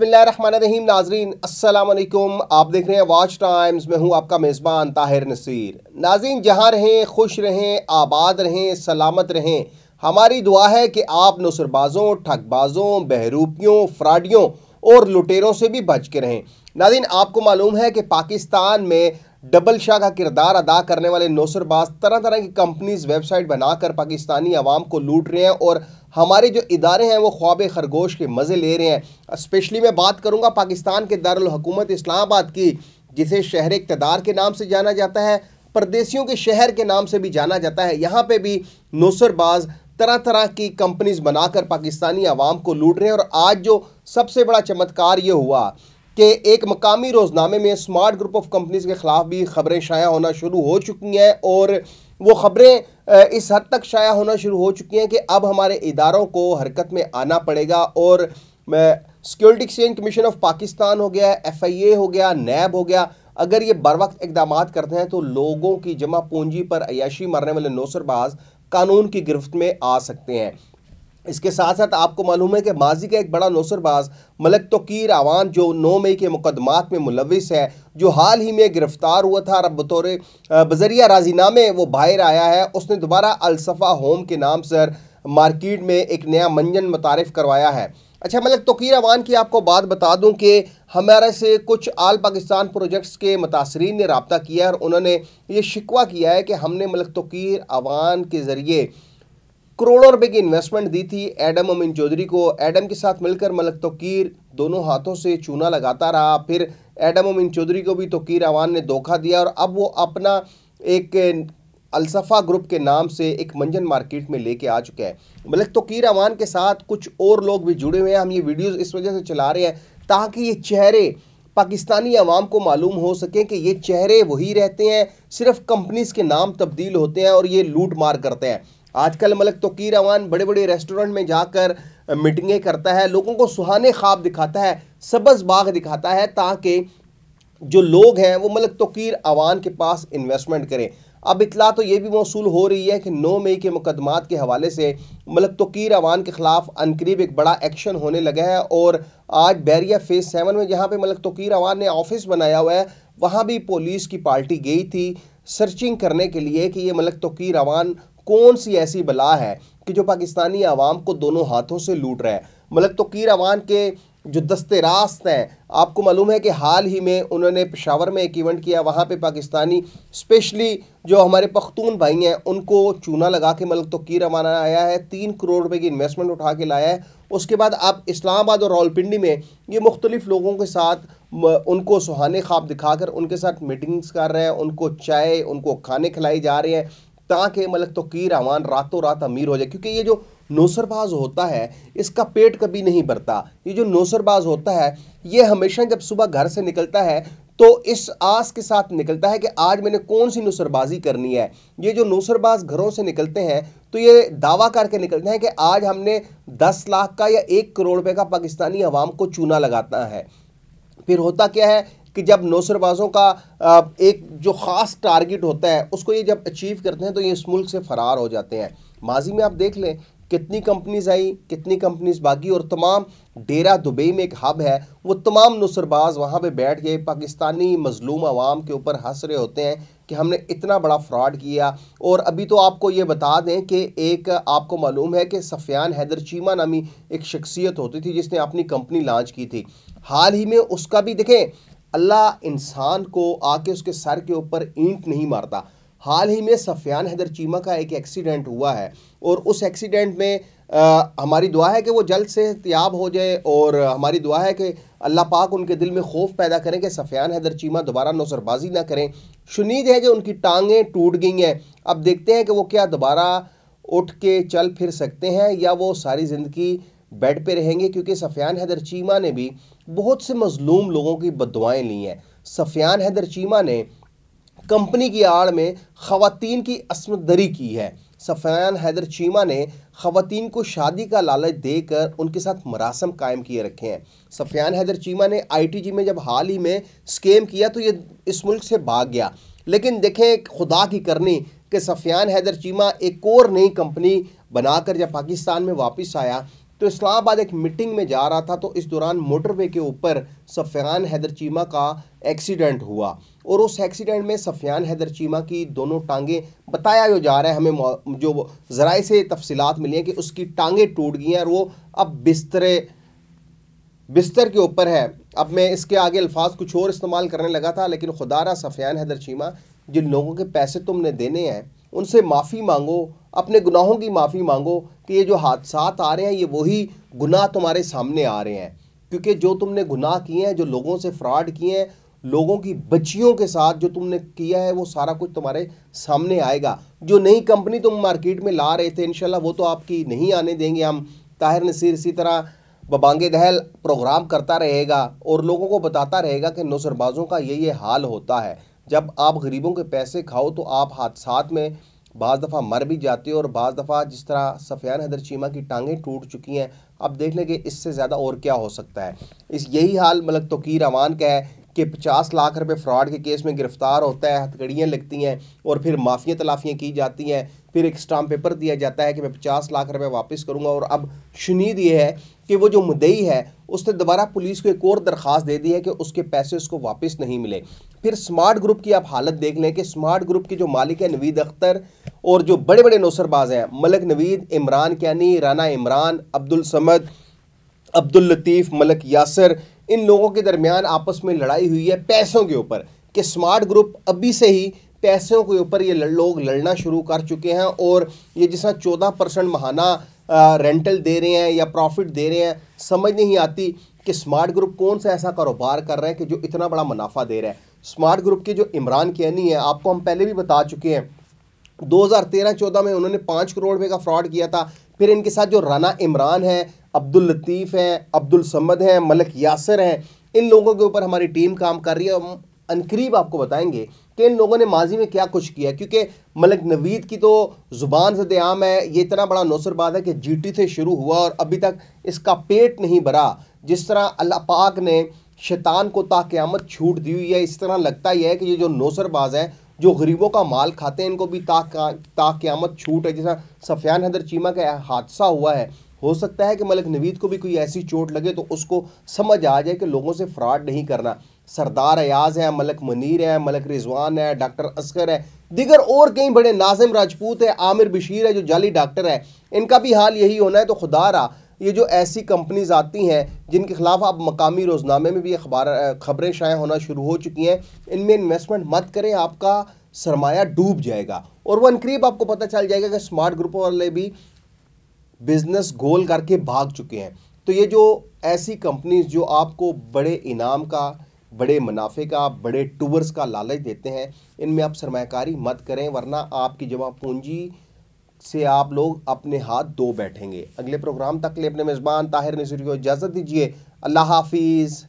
रहीम नाजरीन असलकुम आप देख रहे हैं वॉच टाइम्स मैं हूं आपका मेज़बान ताहिर नसीर नाजरीन जहां रहें खुश रहें आबाद रहें सलामत रहें हमारी दुआ है कि आप नसरबाजों ठगबाजों बहरूपियों फ्राडियों और लुटेरों से भी बच के रहें नाजीन आपको मालूम है कि पाकिस्तान में डबल शाह का किरदार अदा करने वाले नौसरबाज तरह तरह की कंपनीज वेबसाइट बनाकर पाकिस्तानी आवाम को लूट रहे हैं और हमारे जो इदारे हैं वो ख्वाब खरगोश के मज़े ले रहे हैं स्पेशली मैं बात करूँगा पाकिस्तान के दारकूमत इस्लामाबाद की जिसे शहर इकतदार के नाम से जाना जाता है परदेसियों के शहर के नाम से भी जाना जाता है यहाँ पर भी नौसरबाज तरह तरह की कंपनीज बनाकर पाकिस्तानी आवाम को लूट रहे हैं और आज जो सबसे बड़ा चमत्कार ये हुआ कि एक मकामी रोज़नामे में स्मार्ट ग्रुप ऑफ कंपनीज़ के ख़िलाफ़ भी खबरें शाया होना शुरू हो चुकी हैं और वो ख़बरें इस हद तक शाया होना शुरू हो चुकी हैं कि अब हमारे इदारों को हरकत में आना पड़ेगा और security exchange commission of Pakistan हो गया एफ आई ए हो गया नैब हो गया अगर ये बर वक्त इकदाम करते हैं तो लोगों की जमा पूंजी पर अयाशी मरने वाले नौसरबाज कानून की गिरफ्त में आ सकते हैं इसके साथ साथ आपको मालूम है कि माजी का एक बड़ा नौसरबाज मलक तोकीर आवान जो नौ मई के मुकदमात में मुलविस है जो हाल ही में गिरफ़्तार हुआ था और बतौर बजरिया राजीनामे वो बाहर आया है उसने दोबारा अलसफ़ा होम के नाम से मार्केट में एक नया मंजन मुतारफ़ करवाया है अच्छा मलक तोकीर अवान की आपको बात बता दूं कि हमारे से कुछ आल पाकिस्तान प्रोजेक्ट्स के मुतासरी ने रबता किया है और उन्होंने ये शिकवा किया है कि हमने मलक तोकीर अवान के ज़रिए करोड़ों रुपए की इन्वेस्टमेंट दी थी एडम अमीन चौधरी को एडम के साथ मिलकर मलक तोकीर दोनों हाथों से चूना लगाता रहा फिर एडम अमीन चौधरी को भी तोकीर अवान ने धोखा दिया और अब वो अपना एक अलसफ़ा ग्रुप के नाम से एक मंजन मार्केट में लेके आ चुका है मलक तोकीर अवान के साथ कुछ और लोग भी जुड़े हुए हैं हम ये वीडियोज़ इस वजह से चला रहे हैं ताकि ये चेहरे पाकिस्तानी आवाम को मालूम हो सके कि ये चेहरे वही रहते हैं सिर्फ कंपनीज़ के नाम तब्दील होते हैं और ये लूट मार करते हैं आजकल मलक तोकीर अवान बड़े बड़े रेस्टोरेंट में जाकर मीटिंगें करता है लोगों को सुहाने ख्वाब दिखाता है सबज बाग दिखाता है ताकि जो लोग हैं वो मलक तोकीर अवान के पास इन्वेस्टमेंट करें अब इतला तो ये भी मौसू हो रही है कि नौ मई के मुकदमात के हवाले से मलक तोकीर अवान के ख़िलाफ़ अनकरीब एक बड़ा एक्शन होने लगा है और आज बैरिया फेज़ सेवन में जहाँ पर मलक तोकीर अवान ने ऑफिस बनाया हुआ है वहाँ भी पुलिस की पार्टी गई थी सर्चिंग करने के लिए कि ये मलक तोकीर अवान कौन सी ऐसी बला है कि जो पाकिस्तानी आवाम को दोनों हाथों से लूट रहा है मलक मतलब क़ीर अवान के जो दस्ते रास्त हैं आपको मालूम है कि हाल ही में उन्होंने पेशावर में एक इवेंट किया वहाँ पे पाकिस्तानी स्पेशली जो हमारे पख्तून भाई हैं उनको चूना लगा के मलक मतलब क़ीर अवान आया है तीन करोड़ रुपए की इन्वेस्टमेंट उठा के लाया है उसके बाद आप इस्लामाबाद और रावलपिंडी में ये मुख्तलिफ़ लोगों के साथ उनको सुहाने ख्वाब दिखाकर उनके साथ मीटिंग्स कर रहे हैं उनको चाय उनको खाने खिलाई जा रहे हैं ताकि मलक तो क़ीर अवान रातों रात अमीर हो जाए क्योंकि ये जो नौसरबाज होता है इसका पेट कभी नहीं भरता ये जो नौसरबाज होता है ये हमेशा जब सुबह घर से निकलता है तो इस आस के साथ निकलता है कि आज मैंने कौन सी नुसरबाजी करनी है ये जो नौसरबाज घरों से निकलते हैं तो ये दावा करके निकलते हैं कि आज हमने दस लाख का या एक करोड़ रुपये का पाकिस्तानी अवाम को चूना लगाता है फिर होता क्या है कि जब नौसरबाज़ों का एक जो ख़ास टारगेट होता है उसको ये जब अचीव करते हैं तो ये इस मुल्क से फ़रार हो जाते हैं माजी में आप देख लें कितनी कंपनीज आई कितनी कंपनीज बाकी और तमाम डेरा दुबई में एक हब है वो तमाम नुसरबाज वहाँ पे बैठ गए पाकिस्तानी मजलूम आवाम के ऊपर हंस रहे होते हैं कि हमने इतना बड़ा फ्रॉड किया और अभी तो आपको ये बता दें कि एक आपको मालूम है कि सफियान हैदर चीमा नामी एक शख्सियत होती थी जिसने अपनी कंपनी लॉन्च की थी हाल ही में उसका भी देखें अल्लाह इंसान को आके उसके सर के ऊपर ईंट नहीं मारता हाल ही में सफियान हैदर चीमा का एक एक्सीडेंट हुआ है और उस एक्सीडेंट में आ, हमारी दुआ है कि वो जल्द से तैयार हो जाए और हमारी दुआ है कि अल्लाह पाक उनके दिल में खौफ पैदा करें कि सफियान हैदर चीमा दोबारा नौसरबाजी ना करें शुनीद है कि उनकी टांगें टूट गई हैं अब देखते हैं कि वो क्या दोबारा उठ के चल फिर सकते हैं या वो सारी ज़िंदगी बेड पे रहेंगे क्योंकि सफियान हैदर चीमा ने भी बहुत से मजलूम लोगों की बदवाएँ ली हैं सफियान हैदर चीमा ने कंपनी की आड़ में खातन की असमदरी की है सफियान हैदर चीमा ने खातन को शादी का लालच देकर उनके साथ मरासम कायम किए रखे हैं सफियान हैदर चीमा ने आईटीजी में जब हाल ही में स्केम किया तो ये इस मुल्क से भाग गया लेकिन देखें खुदा की करनी कि सफियान हैदर चीमा एक और नई कंपनी बनाकर जब पाकिस्तान में वापस आया तो इस्लामाबाद एक मीटिंग में जा रहा था तो इस दौरान मोटरवे के ऊपर सफियान हैदर चीमा का एक्सीडेंट हुआ और उस एक्सीडेंट में सफियान हैदर चीमा की दोनों टांगें बताया जो जा रहा है हमें जो ज़राए से तफसीत मिली हैं कि उसकी टांगें टूट गई हैं और वो अब बिस्तरे बिस्तर के ऊपर है अब मैं इसके आगे अल्फाज कुछ और इस्तेमाल करने लगा था लेकिन खुदारा सफियान हैदर चीमा जिन लोगों के पैसे तुमने देने हैं उनसे माफ़ी मांगो अपने गुनाहों की माफ़ी मांगो कि ये जो हादसा आ रहे हैं ये वही गुनाह तुम्हारे सामने आ रहे हैं क्योंकि जो तुमने गुनाह किए हैं जो लोगों से फ्रॉड किए हैं लोगों की बच्चियों के साथ जो तुमने किया है वो सारा कुछ तुम्हारे सामने आएगा जो नई कंपनी तुम मार्केट में ला रहे थे इनशाला वो तो आपकी नहीं आने देंगे हम ताहिर नसीर इसी तरह बबांगे दहल प्रोग्राम करता रहेगा और लोगों को बताता रहेगा कि नौसरबाजों का ये ये हाल होता है जब आप गरीबों के पैसे खाओ तो आप हादसात में बाज़ दफ़ा मर भी जाते हो और बाज़ दफ़ा जिस तरह सफियान हैदर चीमा की टांगें टूट चुकी हैं अब देख लेंगे इससे ज़्यादा और क्या हो सकता है इस यही हाल मलक तोकीर अमान का है कि पचास लाख रुपए फ्रॉड के केस में गिरफ्तार होता है हथकड़ियाँ लगती हैं और फिर माफ़ियाँ तलाफियाँ की जाती हैं फिर एक स्टाम्प पेपर दिया जाता है कि मैं पचास लाख रुपए वापस करूंगा और अब शुनीद ये है कि वो जो मुदई है उसने दोबारा पुलिस को एक और दरख्वास्त दे दी है कि उसके पैसे उसको वापस नहीं मिले फिर स्मार्ट ग्रुप की आप हालत देख लें कि स्मार्ट ग्रुप के जो मालिक है नवीद अख्तर और जो बड़े बड़े नौसरबाज हैं मलक नवीद इमरान कैनी राना इमरान अब्दुल समद अब्दुल लतीफ़ मलक यासर इन लोगों के दरमियान आपस में लड़ाई हुई है पैसों के ऊपर कि स्मार्ट ग्रुप अभी से ही पैसों के ऊपर ये लोग लड़ना शुरू कर चुके हैं और ये जिस तरह चौदह परसेंट महाना रेंटल दे रहे हैं या प्रॉफिट दे रहे हैं समझ नहीं आती कि स्मार्ट ग्रुप कौन सा ऐसा कारोबार कर रहे हैं कि जो इतना बड़ा मुनाफा दे रहा है स्मार्ट ग्रुप के जो इमरान कैनी है आपको हम पहले भी बता चुके हैं 2013-14 में उन्होंने पाँच करोड़ रुपये का फ्रॉड किया था फिर इनके साथ जो राना इमरान है अब्दुल लतीफ़ हैं अब्दुल समद हैं मलिक यासर हैं इन लोगों के ऊपर हमारी टीम काम कर रही है अनकरीब आपको बताएंगे कि इन लोगों ने माजी में क्या कुछ किया क्योंकि मलिक नवीद की तो ज़ुबान से दयाम है ये इतना बड़ा नौसरबाद है कि जीटी से शुरू हुआ और अभी तक इसका पेट नहीं भरा जिस तरह अल्लाह पाक ने शैतान को ताक़यामत छूट दी हुई है इस तरह लगता ही है कि ये जो नौसरबाज है जो गरीबों का माल खाते हैं इनको भी ताक़यामत छूट है जैसा सफियान हदर चीमा का हादसा हुआ है हो सकता है कि मलिक नवीद को भी कोई ऐसी चोट लगे तो उसको समझ आ जाए कि लोगों से फ्रॉड नहीं करना सरदार अयाज है मलक मनीर है मलक रिजवान है डॉक्टर असगर है दिगर और कई बड़े नाजिम राजपूत है आमिर बशीर है जो जाली डॉक्टर है इनका भी हाल यही होना है तो खुदा रहा ये जो ऐसी कंपनीज आती हैं जिनके खिलाफ आप मकामी रोज़नामे में भी अखबार खबरें शाया होना शुरू हो चुकी हैं इनमें इन्वेस्टमेंट मत करें आपका सरमाया डूब जाएगा और वन करीब आपको पता चल जाएगा कि स्मार्ट ग्रुप वाले भी बिजनेस गोल करके भाग चुके हैं तो ये जो ऐसी कंपनीज जो आपको बड़े इनाम का बड़े मुनाफे का बड़े टूवर्स का लालच देते हैं इनमें आप सरमाकारी मत करें वरना आपकी जमा पूंजी से आप लोग अपने हाथ दो बैठेंगे अगले प्रोग्राम तक ले अपने मेज़बान ताहिर नजर को इजाज़त दीजिए अल्लाह हाफिज़